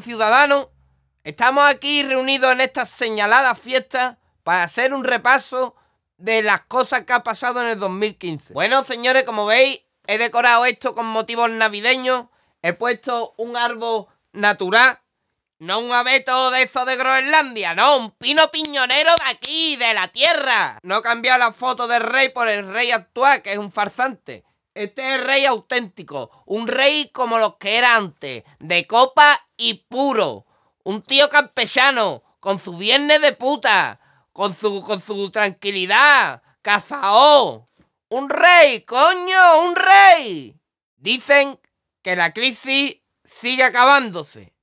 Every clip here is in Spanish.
Ciudadanos estamos aquí reunidos en estas señaladas fiestas para hacer un repaso de las cosas que ha pasado en el 2015. Bueno, señores, como veis, he decorado esto con motivos navideños. He puesto un árbol natural. No un abeto de esos de Groenlandia, no, un pino piñonero de aquí, de la tierra. No he cambiado la foto del rey por el rey actual, que es un farsante. Este es el rey auténtico, un rey como los que era antes, de copa y puro. Un tío campechano, con su viernes de puta, con su, con su tranquilidad, cazao. Un rey, coño, un rey. Dicen que la crisis sigue acabándose.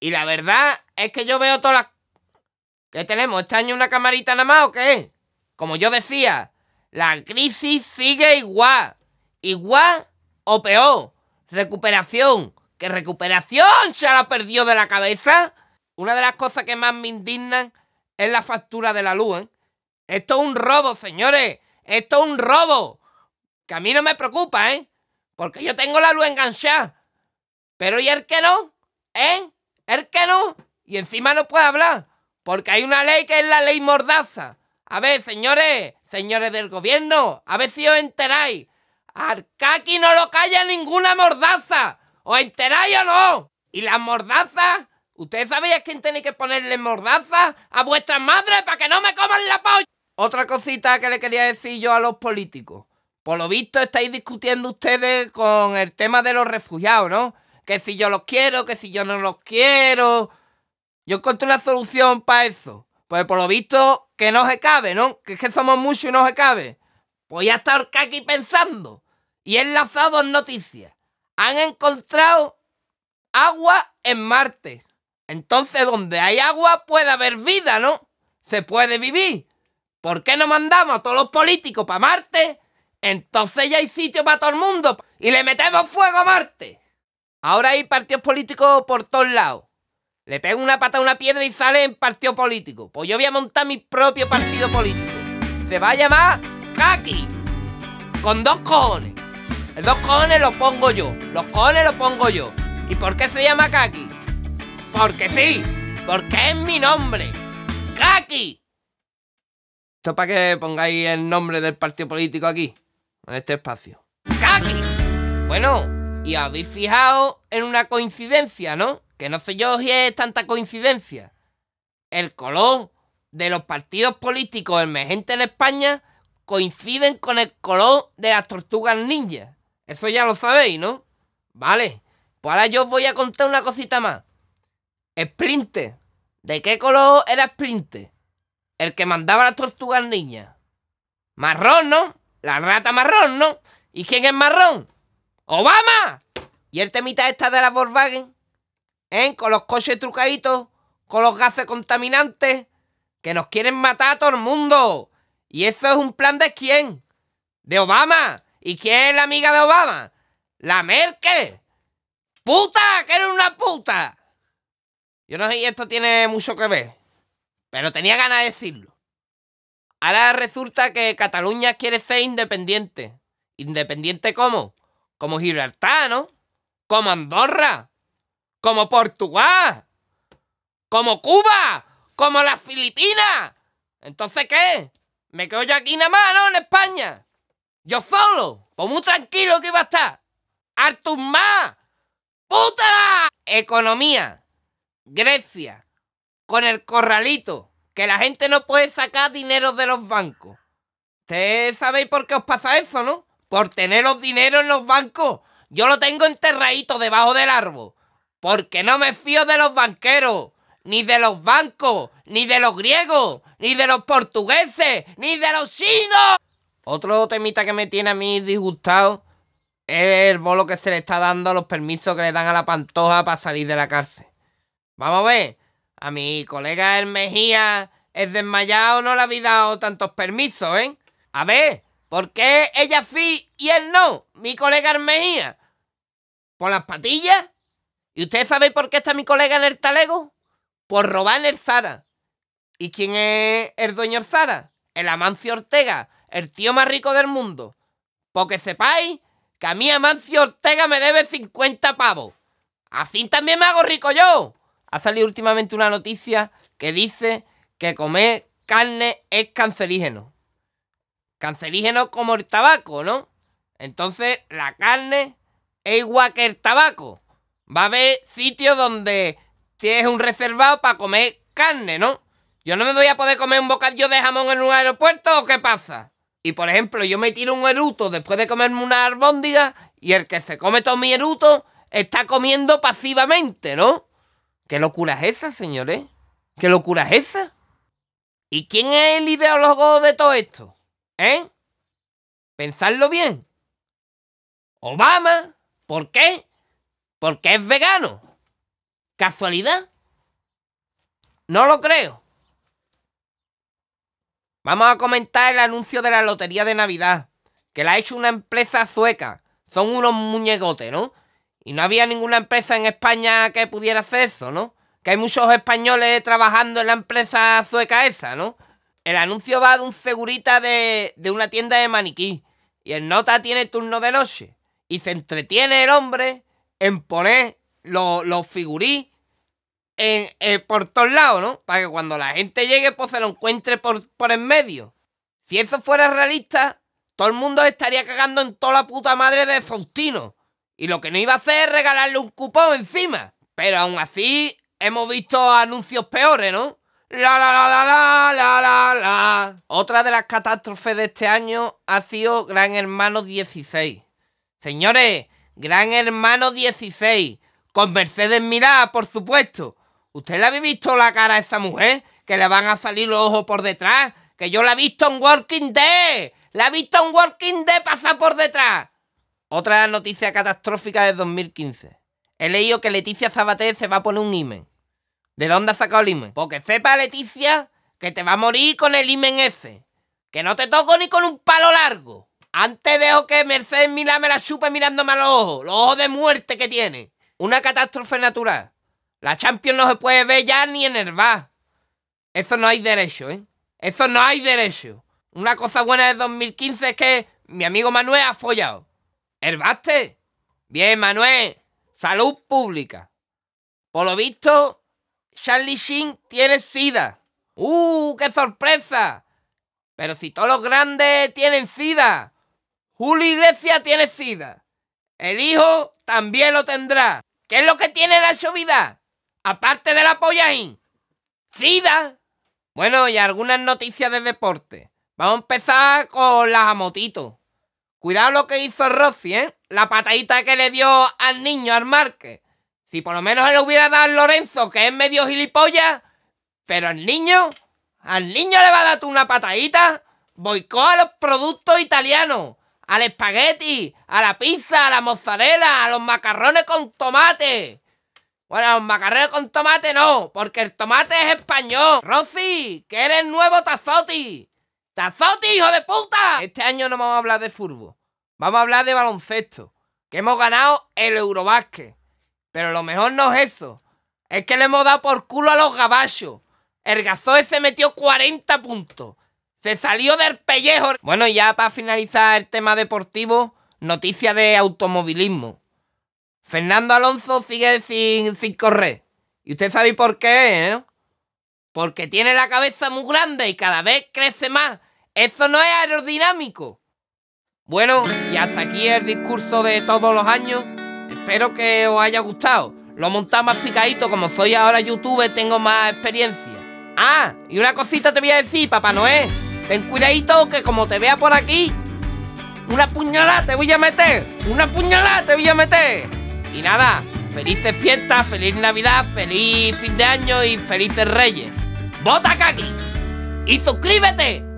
Y la verdad es que yo veo todas las... ¿Qué tenemos? ¿Este año una camarita nada más o qué? Como yo decía, la crisis sigue igual igual o peor. Recuperación. ¿Qué recuperación se la perdió de la cabeza? Una de las cosas que más me indignan es la factura de la luz. ¿eh? Esto es un robo, señores. Esto es un robo. Que a mí no me preocupa, ¿eh? Porque yo tengo la luz enganchada. Pero ¿y el que no? ¿Eh? ¿El que no? Y encima no puede hablar. Porque hay una ley que es la ley mordaza. A ver, señores, señores del gobierno, a ver si os enteráis. Arcaqui no lo calla ninguna mordaza. ¿Os enteráis o no? Y las mordazas, ¿ustedes sabéis quién tenéis que ponerle mordaza? A vuestras madres para que no me coman la polla. Otra cosita que le quería decir yo a los políticos. Por lo visto estáis discutiendo ustedes con el tema de los refugiados, ¿no? Que si yo los quiero, que si yo no los quiero. Yo encontré una solución para eso. Pues por lo visto que no se cabe, ¿no? Que es que somos muchos y no se cabe. Voy pues a estar aquí pensando. Y enlazado en noticias. Han encontrado agua en Marte. Entonces, donde hay agua puede haber vida, ¿no? Se puede vivir. ¿Por qué no mandamos a todos los políticos para Marte? Entonces ya hay sitio para todo el mundo. Y le metemos fuego a Marte. Ahora hay partidos políticos por todos lados. Le pego una pata a una piedra y sale en partido político. Pues yo voy a montar mi propio partido político. Se va a llamar Kaki con dos cojones. El dos cojones los pongo yo. Los cojones los pongo yo. ¿Y por qué se llama Kaki? Porque sí. Porque es mi nombre. ¡Kaki! Esto para que pongáis el nombre del partido político aquí, en este espacio. ¡Kaki! Bueno, y habéis fijado en una coincidencia, ¿no? Que no sé yo si es tanta coincidencia. El color de los partidos políticos emergentes en España coinciden con el color de las tortugas ninja. Eso ya lo sabéis, ¿no? Vale, pues ahora yo os voy a contar una cosita más. Splinter. ¿De qué color era Splinter? El que mandaba las tortugas ninja. Marrón, ¿no? La rata marrón, ¿no? ¿Y quién es marrón? ¡Obama! Y el temita esta de la Volkswagen, ¿eh? Con los coches trucaditos, con los gases contaminantes, que nos quieren matar a todo el mundo. ¿Y eso es un plan de quién? ¿De Obama? ¿Y quién es la amiga de Obama? ¡La Merkel! ¡Puta! ¡Que eres una puta! Yo no sé si esto tiene mucho que ver, pero tenía ganas de decirlo. Ahora resulta que Cataluña quiere ser independiente. ¿Independiente cómo? Como Gibraltar, ¿no? Como Andorra. Como Portugal. Como Cuba. Como las Filipinas. ¿Entonces qué? Me quedo yo aquí nada más, ¿no? En España. Yo solo. Pues muy tranquilo que iba a estar. ¡Artus más! ¡Puta! Economía. Grecia. Con el corralito. Que la gente no puede sacar dinero de los bancos. Ustedes sabéis por qué os pasa eso, ¿no? Por tener los dinero en los bancos. Yo lo tengo enterradito debajo del árbol. Porque no me fío de los banqueros ni de los bancos, ni de los griegos, ni de los portugueses, ni de los chinos. Otro temita que me tiene a mí disgustado es el bolo que se le está dando a los permisos que le dan a la pantoja para salir de la cárcel. Vamos a ver, a mi colega el Mejía, desmayado, no le había dado tantos permisos, ¿eh? A ver, ¿por qué ella sí y él no? Mi colega el Mejía. ¿Por las patillas? ¿Y ustedes saben por qué está mi colega en el talego? Por robar el Zara. ¿Y quién es el dueño del Zara? El Amancio Ortega, el tío más rico del mundo. Porque sepáis que a mí Amancio Ortega me debe 50 pavos. Así también me hago rico yo. Ha salido últimamente una noticia que dice que comer carne es cancerígeno. Cancerígeno como el tabaco, ¿no? Entonces la carne es igual que el tabaco. Va a haber sitios donde es un reservado para comer carne, ¿no? Yo no me voy a poder comer un bocadillo de jamón en un aeropuerto o qué pasa. Y por ejemplo, yo me tiro un eruto después de comerme una albóndiga y el que se come todo mi eruto está comiendo pasivamente, ¿no? ¿Qué locura es esa, señores? ¿Qué locura es esa? ¿Y quién es el ideólogo de todo esto? ¿Eh? Pensadlo bien. Obama, ¿por qué? Porque es vegano. ¿Casualidad? No lo creo. Vamos a comentar el anuncio de la lotería de Navidad, que la ha hecho una empresa sueca. Son unos muñegotes, ¿no? Y no había ninguna empresa en España que pudiera hacer eso, ¿no? Que hay muchos españoles trabajando en la empresa sueca esa, ¿no? El anuncio va de un segurita de, una tienda de maniquí. Y el nota tiene turno de noche. Y se entretiene el hombre en poner los lo figurí eh, por todos lados, ¿no? Para que cuando la gente llegue, pues se lo encuentre por, por en medio. Si eso fuera realista, todo el mundo estaría cagando en toda la puta madre de Faustino. Y lo que no iba a hacer es regalarle un cupón encima. Pero aún así, hemos visto anuncios peores, ¿no? La la la la la la la la. Otra de las catástrofes de este año ha sido Gran Hermano 16. Señores, Gran Hermano 16. Con Mercedes Mirá, por supuesto. ¿Usted le había visto la cara a esa mujer? Que le van a salir los ojos por detrás. Que yo la he visto en Working Day. La he visto en Working Day pasar por detrás. Otra noticia catastrófica de 2015. He leído que Leticia Zabate se va a poner un imen. ¿De dónde ha sacado el imen? Porque sepa, Leticia, que te va a morir con el imen ese. Que no te toco ni con un palo largo. Antes dejo que Mercedes Milá me la chupe mirándome a los ojos. Los ojos de muerte que tiene. Una catástrofe natural. La Champions no se puede ver ya ni en el bar. Eso no hay derecho, ¿eh? Eso no hay derecho. Una cosa buena de 2015 es que mi amigo Manuel ha follado. ¿El este? Bien, Manuel. Salud pública. Por lo visto, Charlie Sheen tiene sida. ¡Uh, qué sorpresa! Pero si todos los grandes tienen sida. Julio Iglesias tiene sida. El hijo también lo tendrá. ¿Qué es lo que tiene la chovidad? aparte de la pollaín, ¿eh? SIDA. Bueno, y algunas noticias de deporte. Vamos a empezar con las amotitos. Cuidado lo que hizo Rossi, ¿eh? La patadita que le dio al niño, al Marque. Si por lo menos él hubiera dado a Lorenzo, que es medio gilipollas, pero al niño, al niño le va a dar tú una patadita. Boicó a los productos italianos, al espagueti, a la pizza, a la mozzarella, a los macarrones con tomate. Bueno, los con tomate no, porque el tomate es español. Rosy, que eres nuevo Tazotti. ¡Tazotti, hijo de puta! Este año no vamos a hablar de furbo. Vamos a hablar de baloncesto. Que hemos ganado el Eurobásquet. Pero lo mejor no es eso. Es que le hemos dado por culo a los gabachos. El gazo se metió 40 puntos. Se salió del pellejo. Bueno, ya para finalizar el tema deportivo, noticia de automovilismo. Fernando Alonso sigue sin, sin correr. Y usted sabe por qué, ¿eh? Porque tiene la cabeza muy grande y cada vez crece más. Eso no es aerodinámico. Bueno, y hasta aquí el discurso de todos los años. Espero que os haya gustado. Lo he más picadito, como soy ahora youtuber, tengo más experiencia. Ah, y una cosita te voy a decir, Papá Noé. Ten cuidadito que como te vea por aquí, una puñalada te voy a meter. Una puñalada te voy a meter. Y nada, felices fiestas, feliz Navidad, feliz fin de año y felices reyes. ¡Vota Kaki! ¡Y suscríbete!